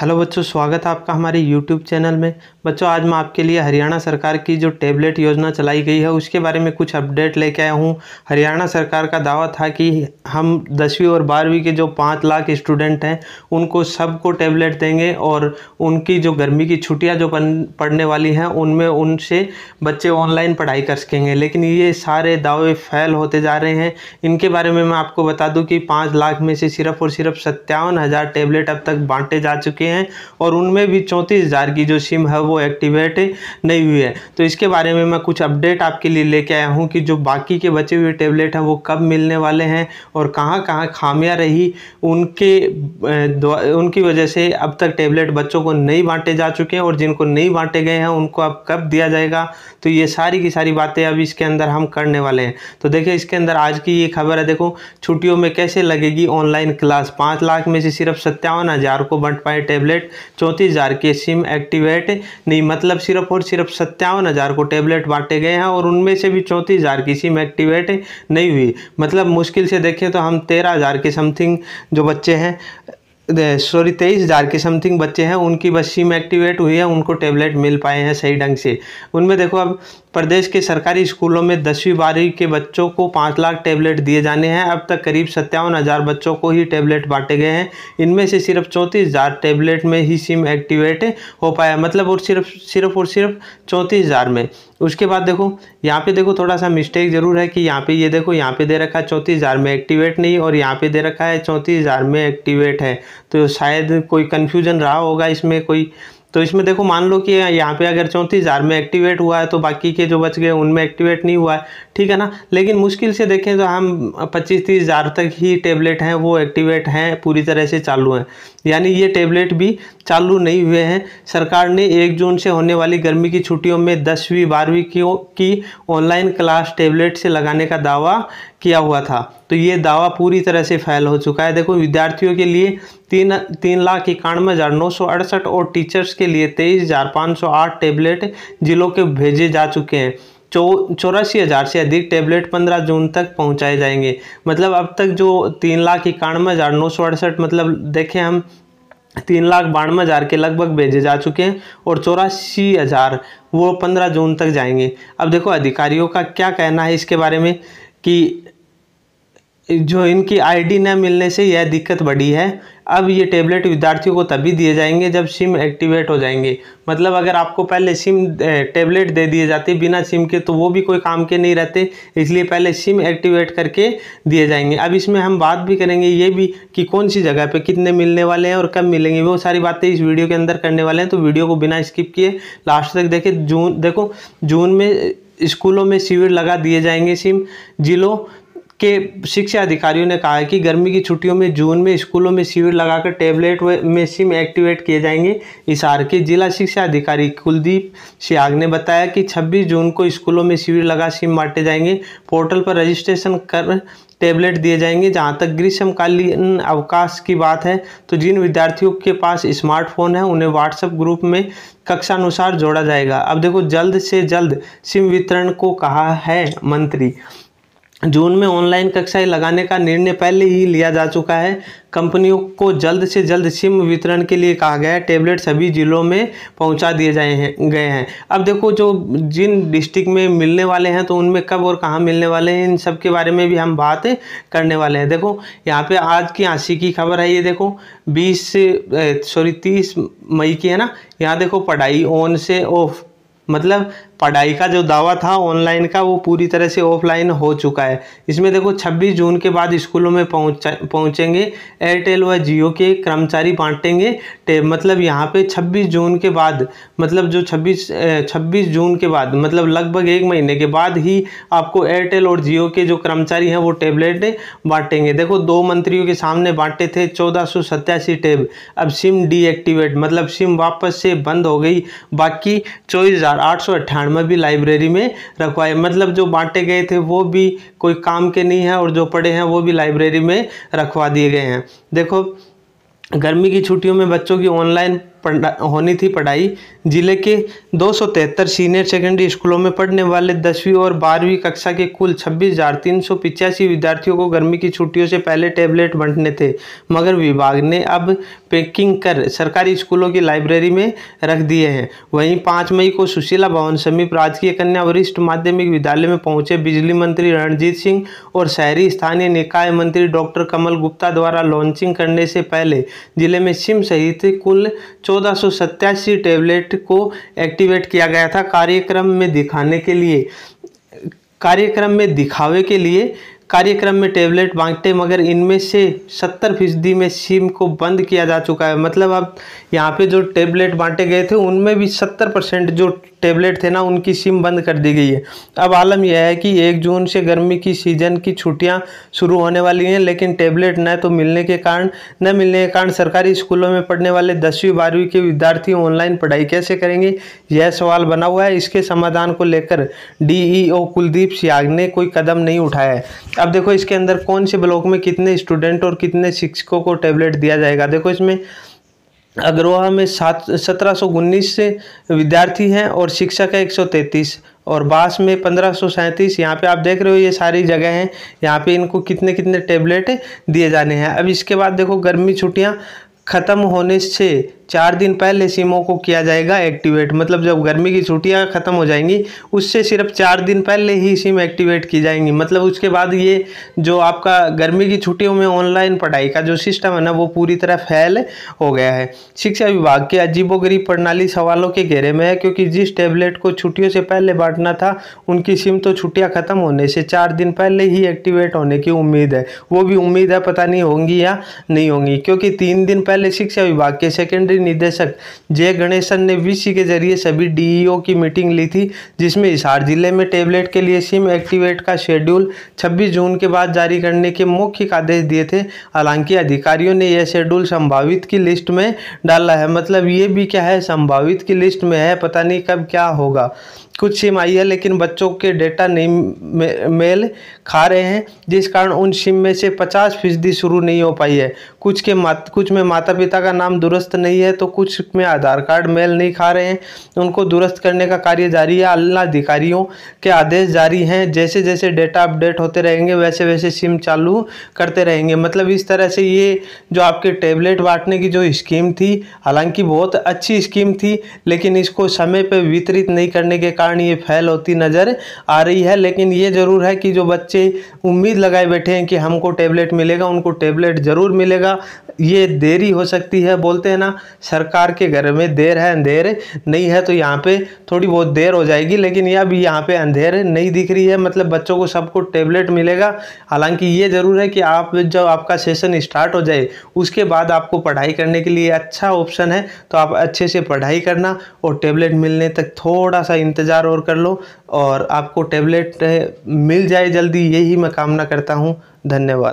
hello बच्चों स्वागत है आपका हमारे यूट्यूब चैनल में बच्चों आज मैं आपके लिए हरियाणा सरकार की जो टैबलेट योजना चलाई गई है उसके बारे में कुछ अपडेट लेके आया हूँ हरियाणा सरकार का दावा था कि हम दसवीं और बारहवीं के जो पाँच लाख स्टूडेंट हैं उनको सबको टैबलेट देंगे और उनकी जो गर्मी की छुट्टियाँ जो पड़ने वाली हैं उनमें उनसे बच्चे ऑनलाइन पढ़ाई कर सकेंगे लेकिन ये सारे दावे फैल होते जा रहे हैं इनके बारे में मैं आपको बता दूँ कि पाँच लाख में से सिर्फ और सिर्फ सत्तावन हज़ार टैबलेट अब तक बांटे जा चुके हैं और उनमें भी चौंतीस हज़ार की जो सिम है वो एक्टिवेट नहीं हुई है तो इसके बारे में मैं कुछ अपडेट आपके लिए लेके आया हूँ कि जो बाकी के बचे हुए टेबलेट हैं वो कब मिलने वाले हैं और कहाँ कहाँ खामियाँ रही उनके उनकी वजह से अब तक टेबलेट बच्चों को नहीं बांटे जा चुके हैं और जिनको नहीं बांटे गए हैं उनको अब कब दिया जाएगा तो ये सारी की सारी बातें अब इसके अंदर हम करने वाले हैं तो देखिए इसके अंदर आज की ये खबर है देखो छुट्टियों में कैसे लगेगी ऑनलाइन क्लास पाँच लाख में से सिर्फ सत्तावन हज़ार को बंट पाए टैबलेट चौंतीस हज़ार के सिम एक्टिवेट नहीं मतलब सिर्फ और सिर्फ सत्तावन हज़ार को टैबलेट बांटे गए हैं और उनमें से भी चौंतीस हज़ार की सिम एक्टिवेट नहीं हुई मतलब मुश्किल से देखें तो हम तेरह हज़ार के समथिंग जो बच्चे हैं सॉरी तेईस हज़ार के समथिंग बच्चे हैं उनकी बस सिम एक्टिवेट हुई है उनको टैबलेट मिल पाए हैं सही ढंग से उनमें देखो अब प्रदेश के सरकारी स्कूलों में दसवीं बारहवीं के बच्चों को पाँच लाख टैबलेट दिए जाने हैं अब तक करीब सत्तावन हज़ार बच्चों को ही टैबलेट बांटे गए हैं इनमें से सिर्फ चौंतीस हज़ार टैबलेट में ही सिम एक्टिवेट हो पाया मतलब और सिर्फ सिर्फ और सिर्फ चौंतीस हज़ार में उसके बाद देखो यहाँ पे देखो थोड़ा सा मिस्टेक ज़रूर है कि यहाँ पे ये देखो यहाँ पे दे रखा है चौंतीस हज़ार में एक्टिवेट नहीं और यहाँ पर दे रखा है चौंतीस हज़ार में एक्टिवेट है तो शायद कोई कन्फ्यूजन रहा होगा इसमें कोई तो इसमें देखो मान लो कि यहाँ पे अगर चौंतीस हज़ार में एक्टिवेट हुआ है तो बाकी के जो बच गए उनमें एक्टिवेट नहीं हुआ है ठीक है ना लेकिन मुश्किल से देखें तो हम पच्चीस तीस हज़ार तक ही टेबलेट हैं वो एक्टिवेट हैं पूरी तरह से चालू हैं यानी ये टेबलेट भी चालू नहीं हुए हैं सरकार ने एक जून से होने वाली गर्मी की छुट्टियों में दसवीं बारहवीं की, की ऑनलाइन क्लास टेबलेट से लगाने का दावा किया हुआ था तो ये दावा पूरी तरह से फैल हो चुका है देखो विद्यार्थियों के लिए तीन तीन लाख इक्यानवे हज़ार नौ सौ अड़सठ और टीचर्स के लिए तेईस हज़ार पाँच सौ आठ टेबलेट जिलों के भेजे जा चुके हैं चौ चौरासी हज़ार से अधिक टैबलेट 15 जून तक पहुंचाए जाएंगे मतलब अब तक जो तीन लाख इक्यानवे हज़ार नौ सौ अड़सठ मतलब देखें हम तीन लाख बानवे हज़ार के लगभग भेजे जा चुके हैं और चौरासी हज़ार वो पंद्रह जून तक जाएंगे अब देखो अधिकारियों का क्या कहना है इसके बारे में कि जो इनकी आईडी न मिलने से यह दिक्कत बढ़ी है अब ये टेबलेट विद्यार्थियों को तभी दिए जाएंगे जब सिम एक्टिवेट हो जाएंगे मतलब अगर आपको पहले सिम टेबलेट दे दिए जाते बिना सिम के तो वो भी कोई काम के नहीं रहते इसलिए पहले सिम एक्टिवेट करके दिए जाएंगे अब इसमें हम बात भी करेंगे ये भी कि कौन सी जगह पे कितने मिलने वाले हैं और कब मिलेंगे वो सारी बातें इस वीडियो के अंदर करने वाले हैं तो वीडियो को बिना स्किप किए लास्ट तक देखें जून देखो जून में स्कूलों में शिविर लगा दिए जाएंगे सिम जिलों के शिक्षा अधिकारियों ने कहा है कि गर्मी की छुट्टियों में जून में स्कूलों में शिविर लगाकर टैबलेट में सिम एक्टिवेट किए जाएंगे आर के जिला शिक्षा अधिकारी कुलदीप सियाग ने बताया कि 26 जून को स्कूलों में शिविर लगा सिम बांटे जाएंगे पोर्टल पर रजिस्ट्रेशन कर टैबलेट दिए जाएंगे जहाँ तक ग्रीष्मकालीन अवकाश की बात है तो जिन विद्यार्थियों के पास स्मार्टफोन है उन्हें व्हाट्सएप ग्रुप में कक्षा अनुसार जोड़ा जाएगा अब देखो जल्द से जल्द सिम वितरण को कहा है मंत्री जून में ऑनलाइन कक्षाएं लगाने का निर्णय पहले ही लिया जा चुका है कंपनियों को जल्द से जल्द सिम वितरण के लिए कहा गया है टेबलेट सभी ज़िलों में पहुंचा दिए जाए हैं गए हैं अब देखो जो जिन डिस्ट्रिक्ट में मिलने वाले हैं तो उनमें कब और कहाँ मिलने वाले हैं इन सब के बारे में भी हम बात करने वाले हैं देखो यहाँ पर आज की हंसी की खबर है ये देखो बीस सॉरी तीस मई की है ना यहाँ देखो पढ़ाई ऑन से ऑफ मतलब पढ़ाई का जो दावा था ऑनलाइन का वो पूरी तरह से ऑफलाइन हो चुका है इसमें देखो 26 जून के बाद स्कूलों में पहुँच पहुँचेंगे एयरटेल व जियो के कर्मचारी बांटेंगे मतलब यहाँ पे 26 जून के बाद मतलब जो 26 26 जून के बाद मतलब लगभग एक महीने के बाद ही आपको एयरटेल और जियो के जो कर्मचारी हैं वो टेबलेट बांटेंगे देखो दो मंत्रियों के सामने बांटे थे चौदह टेब अब सिम डीएक्टिवेट मतलब सिम वापस से बंद हो गई बाकी चौबीस धर्म भी लाइब्रेरी में रखवाए मतलब जो बांटे गए थे वो भी कोई काम के नहीं हैं और जो पढ़े हैं वो भी लाइब्रेरी में रखवा दिए गए हैं देखो गर्मी की छुट्टियों में बच्चों की ऑनलाइन होनी थी पढ़ाई जिले के दो सीनियर सेकेंडरी स्कूलों में पढ़ने वाले दसवीं और बारहवीं कक्षा के कुल छब्बीस हज़ार तीन सौ पिचासी विद्यार्थियों को गर्मी की छुट्टियों से पहले टैबलेट बंटने थे मगर विभाग ने अब पैकिंग कर सरकारी स्कूलों की लाइब्रेरी में रख दिए हैं वहीं पाँच मई को सुशीला भवन समीप राजकीय कन्या वरिष्ठ माध्यमिक विद्यालय में पहुंचे बिजली मंत्री रणजीत सिंह और शहरी स्थानीय निकाय मंत्री डॉक्टर कमल गुप्ता द्वारा लॉन्चिंग करने से पहले जिले में सिम सहित कुल चौदह सौ सत्तासी टेबलेट को एक्टिवेट किया गया था कार्यक्रम में दिखाने के लिए कार्यक्रम में दिखावे के लिए कार्यक्रम में टेबलेट बांटते मगर इनमें से सत्तर फीसदी में सिम को बंद किया जा चुका है मतलब अब यहाँ पे जो टेबलेट बांटे गए थे उनमें भी सत्तर परसेंट जो टेबलेट थे ना उनकी सिम बंद कर दी गई है अब आलम यह है कि एक जून से गर्मी की सीजन की छुट्टियाँ शुरू होने वाली हैं लेकिन टेबलेट न तो मिलने के कारण न मिलने के कारण सरकारी स्कूलों में पढ़ने वाले दसवीं बारहवीं के विद्यार्थी ऑनलाइन पढ़ाई कैसे करेंगे यह सवाल बना हुआ है इसके समाधान को लेकर डी e कुलदीप सियाग ने कोई कदम नहीं उठाया है अब देखो इसके अंदर कौन से ब्लॉक में कितने स्टूडेंट और कितने शिक्षकों को टेबलेट दिया जाएगा देखो इसमें अग्रोहा में सात सत्रह सौ उन्नीस विद्यार्थी हैं और शिक्षक है एक सौ तैंतीस और बास में पंद्रह सौ सैंतीस यहाँ पर आप देख रहे हो ये सारी जगह हैं यहाँ पे इनको कितने कितने टेबलेट दिए जाने हैं अब इसके बाद देखो गर्मी छुट्टियाँ ख़त्म होने से चार दिन पहले सिमों को किया जाएगा एक्टिवेट मतलब जब गर्मी की छुट्टियां ख़त्म हो जाएंगी उससे सिर्फ चार दिन पहले ही सिम एक्टिवेट की जाएंगी मतलब उसके बाद ये जो आपका गर्मी की छुट्टियों में ऑनलाइन पढ़ाई का जो सिस्टम है ना वो पूरी तरह फैल हो गया है शिक्षा विभाग के अजीबो प्रणाली सवालों के घेरे में है क्योंकि जिस टेबलेट को छुट्टियों से पहले बांटना था उनकी सिम तो छुट्टियाँ ख़त्म होने से चार दिन पहले ही एक्टिवेट होने की उम्मीद है वो भी उम्मीद है पता नहीं होंगी या नहीं होंगी क्योंकि तीन दिन पहले शिक्षा विभाग के सेकेंडरी निदेशक जय गणेशन ने वीसी के जरिए सभी डीईओ e की मीटिंग ली थी जिसमें हिसार जिले में टेबलेट के लिए सिम एक्टिवेट का शेड्यूल 26 जून के बाद जारी करने के मुख्य आदेश दिए थे हालांकि अधिकारियों ने यह शेड्यूल संभावित की लिस्ट में डाला है मतलब ये भी क्या है संभावित की लिस्ट में है पता नहीं कब क्या होगा कुछ सिम आई है लेकिन बच्चों के डेटा नहीं मे, मेल खा रहे हैं जिस कारण उन सिम में से पचास फीसदी शुरू नहीं हो पाई है कुछ के मात कुछ में माता पिता का नाम दुरुस्त नहीं है तो कुछ में आधार कार्ड मेल नहीं खा रहे हैं उनको दुरुस्त करने का कार्य जारी है अधिकारियों के आदेश जारी हैं जैसे जैसे डेटा अपडेट होते रहेंगे वैसे वैसे सिम चालू करते रहेंगे मतलब इस तरह से ये जो आपके टेबलेट बांटने की जो स्कीम थी हालांकि बहुत अच्छी स्कीम थी लेकिन इसको समय पर वितरित नहीं करने के कारण कारण ये फैल होती नज़र आ रही है लेकिन ये ज़रूर है कि जो बच्चे उम्मीद लगाए बैठे हैं कि हमको टेबलेट मिलेगा उनको टेबलेट ज़रूर मिलेगा ये देरी हो सकती है बोलते हैं ना सरकार के घर में देर है अंधेर नहीं है तो यहाँ पे थोड़ी बहुत देर हो जाएगी लेकिन यह अभी यहाँ पे अंधेर नहीं दिख रही है मतलब बच्चों को सबको टेबलेट मिलेगा हालांकि ये ज़रूर है कि आप जब आपका सेशन स्टार्ट हो जाए उसके बाद आपको पढ़ाई करने के लिए अच्छा ऑप्शन है तो आप अच्छे से पढ़ाई करना और टेबलेट मिलने तक थोड़ा सा इंतजार इंतज़ार और कर लो और आपको टेबलेट मिल जाए जल्दी यही मैं कामना करता हूँ धन्यवाद